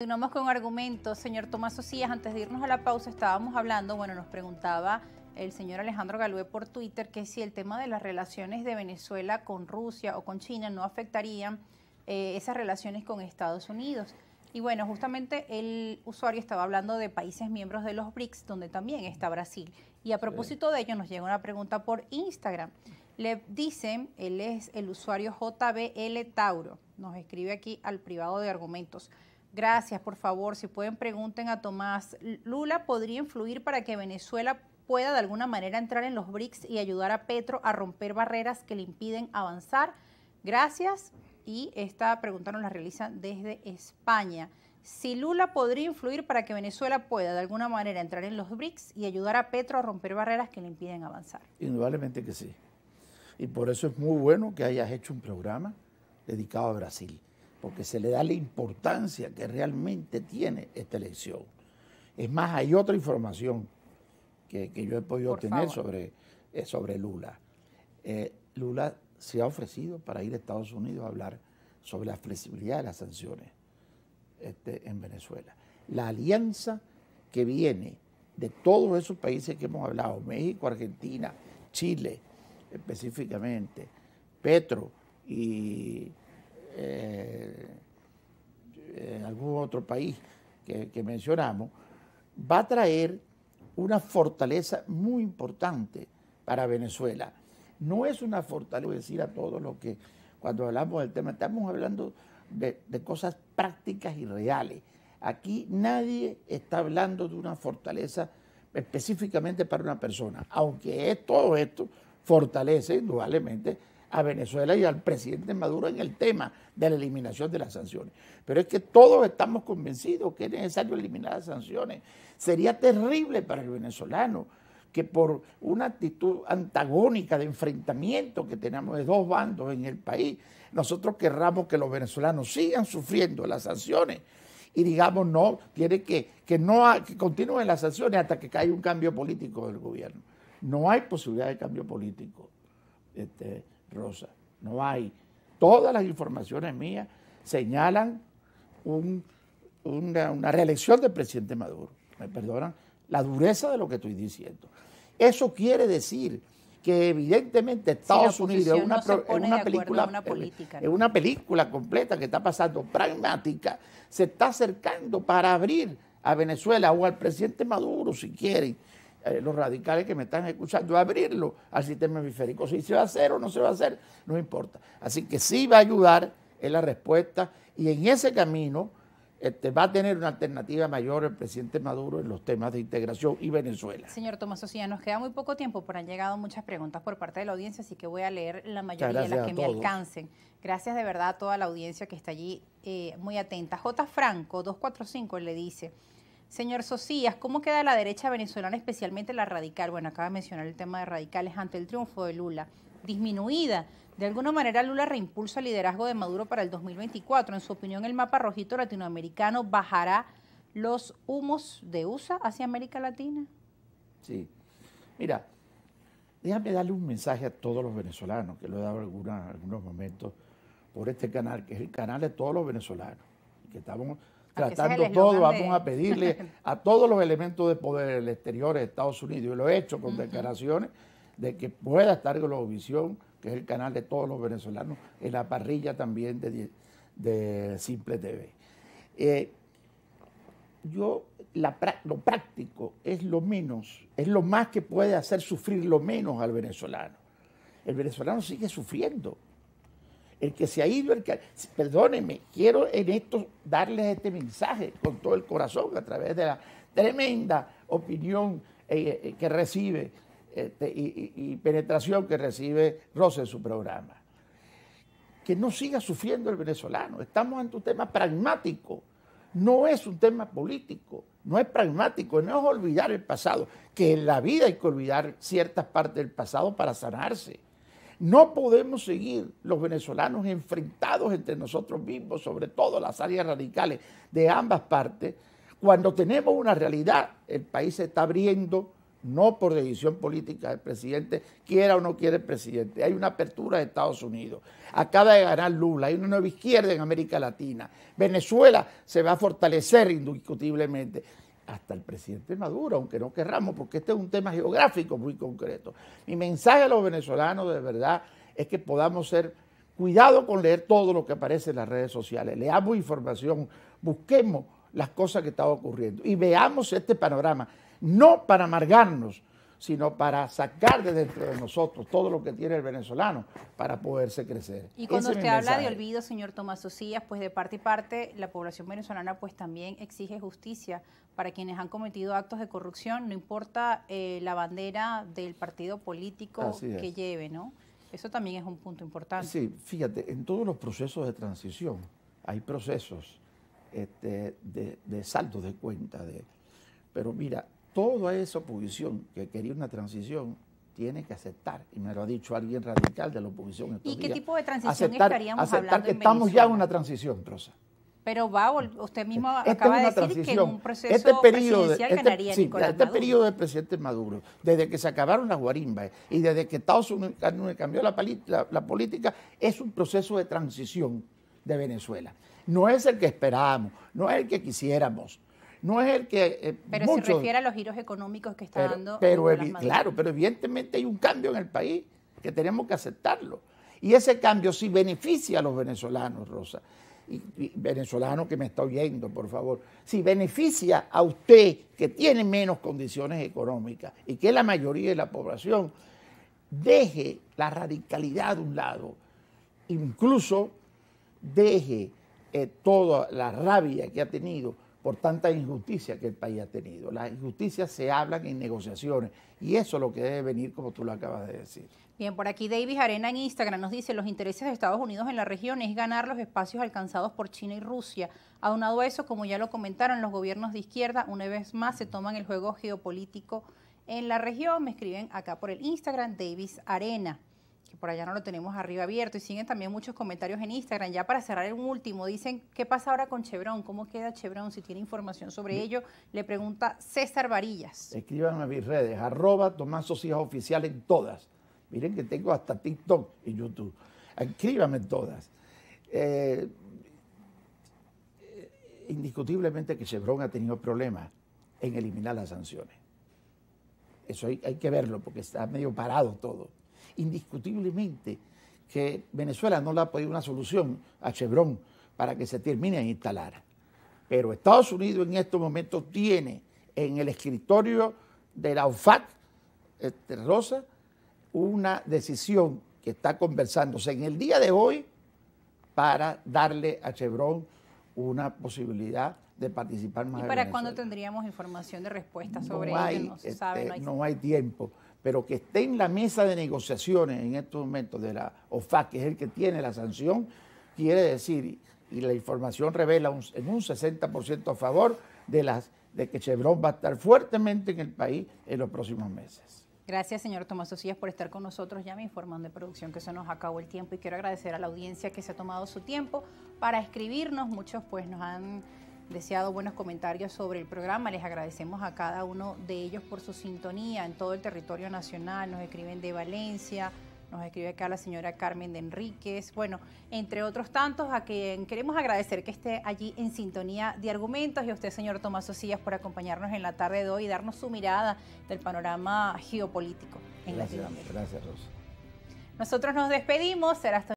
Continuamos con argumentos. Señor Tomás Osías, antes de irnos a la pausa estábamos hablando, bueno, nos preguntaba el señor Alejandro Galué por Twitter que si el tema de las relaciones de Venezuela con Rusia o con China no afectarían eh, esas relaciones con Estados Unidos. Y bueno, justamente el usuario estaba hablando de países miembros de los BRICS, donde también está Brasil. Y a propósito de ello, nos llega una pregunta por Instagram. Le dicen, él es el usuario JBL Tauro, nos escribe aquí al privado de argumentos. Gracias, por favor. Si pueden, pregunten a Tomás. ¿Lula podría influir para que Venezuela pueda de alguna manera entrar en los BRICS y ayudar a Petro a romper barreras que le impiden avanzar? Gracias. Y esta pregunta nos la realiza desde España. Si Lula podría influir para que Venezuela pueda de alguna manera entrar en los BRICS y ayudar a Petro a romper barreras que le impiden avanzar. Indudablemente que sí. Y por eso es muy bueno que hayas hecho un programa dedicado a Brasil porque se le da la importancia que realmente tiene esta elección. Es más, hay otra información que, yo he podido tener sobre, eh, sobre Lula. Eh, Lula se ha ofrecido para ir a Estados Unidos a hablar sobre la flexibilidad de las sanciones este, en Venezuela. La alianza que viene de todos esos países que hemos hablado, México, Argentina, Chile específicamente, Petro y eh, en algún otro país que, mencionamos, va a traer una fortaleza muy importante para Venezuela. No es una fortaleza, decir a todos los que cuando hablamos del tema, estamos hablando de, de, cosas prácticas y reales. Aquí nadie está hablando de una fortaleza específicamente para una persona, aunque es, todo esto fortalece indudablemente a Venezuela y al presidente Maduro en el tema de la eliminación de las sanciones. Pero es que todos estamos convencidos que es necesario eliminar las sanciones. Sería terrible para el venezolano que por una actitud antagónica de enfrentamiento que tenemos de dos bandos en el país, nosotros querramos que los venezolanos sigan sufriendo las sanciones y digamos no, tiene que, que no que continúen las sanciones hasta que caiga un cambio político del gobierno. No hay posibilidad de cambio político. Este, Rosa. No hay. Todas las informaciones mías señalan una, reelección del presidente Maduro. Me perdonan la dureza de lo que estoy diciendo. Eso quiere decir que evidentemente Estados Unidos es una, película es una película completa que está pasando pragmática, se está acercando para abrir a Venezuela o al presidente Maduro si quieren eh, los radicales que me están escuchando, abrirlo al sistema hemisférico. Si se va a hacer o no se va a hacer, no importa. Así que sí va a ayudar en la respuesta y en ese camino este, va a tener una alternativa mayor el presidente Maduro en los temas de integración y Venezuela. Señor Tomás ya nos queda muy poco tiempo, pero han llegado muchas preguntas por parte de la audiencia, así que voy a leer la mayoría de las que me alcancen. Gracias de verdad a toda la audiencia que está allí eh, muy atenta. J. Franco, 245, le dice... Señor Socías, ¿cómo queda la derecha venezolana, especialmente la radical? Bueno, acaba de mencionar el tema de radicales ante el triunfo de Lula. Disminuida. De alguna manera, Lula reimpulsa el liderazgo de Maduro para el 2024. En su opinión, el mapa rojito latinoamericano bajará los humos de USA hacia América Latina. Sí. Mira, déjame darle un mensaje a todos los venezolanos, que lo he dado en algunos momentos por este canal, que es el canal de todos los venezolanos. Que estamos tratando todo, vamos a pedirle a todos los elementos de poder del exterior de Estados Unidos, y lo he hecho con declaraciones de que pueda estar Globovisión, que es el canal de todos los venezolanos, en la parrilla también de, Simple TV. Eh, yo, lo práctico es lo menos, es lo más que puede hacer sufrir lo menos al venezolano. El venezolano sigue sufriendo el que se ha ido, el que... Perdónenme, quiero en esto darles este mensaje con todo el corazón a través de la tremenda opinión eh, eh, que recibe este, y, y, penetración que recibe Rosa en su programa. Que no siga sufriendo el venezolano. Estamos ante un tema pragmático. No es un tema político, no es pragmático, no es olvidar el pasado, que en la vida hay que olvidar ciertas partes del pasado para sanarse no podemos seguir los venezolanos enfrentados entre nosotros mismos, sobre todo las áreas radicales de ambas partes, cuando tenemos una realidad. El país se está abriendo, no por decisión política del presidente, quiera o no quiera el presidente. Hay una apertura de Estados Unidos. Acaba de ganar Lula, hay una nueva izquierda en América Latina. Venezuela se va a fortalecer indiscutiblemente hasta el presidente Maduro, aunque no querramos, porque este es un tema geográfico muy concreto. Mi mensaje a los venezolanos de verdad es que podamos ser, cuidado con leer todo lo que aparece en las redes sociales, leamos información, busquemos las cosas que están ocurriendo y veamos este panorama, no para amargarnos, sino para sacar de dentro de nosotros todo lo que tiene el venezolano para poderse crecer. Y cuando usted habla de olvido, señor Tomás Osías, pues de parte y parte la población venezolana pues también exige justicia para quienes han cometido actos de corrupción, no importa eh, la bandera del partido político que lleve, ¿no? Eso también es un punto importante. Sí, fíjate, en todos los procesos de transición hay procesos este, de, de de cuenta, de, pero mira, toda esa oposición que quería una transición tiene que aceptar, y me lo ha dicho alguien radical de la oposición. ¿Y qué tipo de transición estaríamos hablando estamos ya en una transición, Rosa. Pero va, usted mismo acaba de decir que en un proceso este periodo, este, sí, Este periodo del presidente Maduro, desde que se acabaron las guarimbas y desde que Estados Unidos cambió la política, es un proceso de transición de Venezuela. No es el que esperábamos, no es el que quisiéramos, no es el que... Eh, pero se refiere a los giros económicos que está dando... claro, pero evidentemente hay un cambio en el país que tenemos que aceptarlo. Y ese cambio si beneficia a los venezolanos, Rosa. Y, venezolano que me está oyendo, por favor. Si beneficia a usted que tiene menos condiciones económicas y que la mayoría de la población deje la radicalidad de un lado, incluso deje eh, toda la rabia que ha tenido por tanta injusticia que el país ha tenido. Las injusticias se hablan en negociaciones y eso es lo que debe venir, como tú lo acabas de decir. Bien, por aquí Davis Arena en Instagram nos dice, los intereses de Estados Unidos en la región es ganar los espacios alcanzados por China y Rusia. Aunado a eso, como ya lo comentaron, los gobiernos de izquierda una vez más se toman el juego geopolítico en la región. Me escriben acá por el Instagram Davis Arena que por allá no lo tenemos arriba abierto, y siguen también muchos comentarios en Instagram. Ya para cerrar el último, dicen, ¿qué pasa ahora con Chevron? ¿Cómo queda Chevron? Si tiene información sobre ello, le pregunta César Varillas. Escríbanme a mis redes, arroba Tomás en todas. Miren que tengo hasta TikTok y YouTube. Escríbanme en todas. Eh, indiscutiblemente que Chevron ha tenido problemas en eliminar las sanciones. Eso hay que verlo porque está medio parado todo indiscutiblemente que Venezuela no le ha podido una solución a Chevron para que se termine de instalar. Pero Estados Unidos en estos momentos tiene en el escritorio de la UFAC, este, Rosa, una decisión que está conversándose en el día de hoy para darle a Chevron una posibilidad de participar más. ¿Y para cuándo tendríamos información de respuesta sobre no este, no hay tiempo pero que esté en la mesa de negociaciones en estos momentos de la OFAC, que es el que tiene la sanción, quiere decir, y la información revela en un 60% a favor de, las, de que Chevron va a estar fuertemente en el país en los próximos meses. Gracias, señor Tomás Osías, por estar con nosotros. Ya me informan de producción que se nos acabó el tiempo y quiero agradecer a la audiencia que se ha tomado su tiempo para escribirnos. Muchos pues nos han deseado buenos comentarios sobre el programa. Les agradecemos a cada uno de ellos por su sintonía en todo el territorio nacional. Nos escriben de Valencia, nos escribe acá la señora Carmen de Enríquez, bueno, entre otros tantos, a quien queremos agradecer que esté allí en sintonía de argumentos y a usted, señor Tomás Osillas, por acompañarnos en la tarde de hoy y darnos su mirada del panorama geopolítico en gracias, Latinoamérica. Gracias, Rosa. Nosotros nos despedimos, será hasta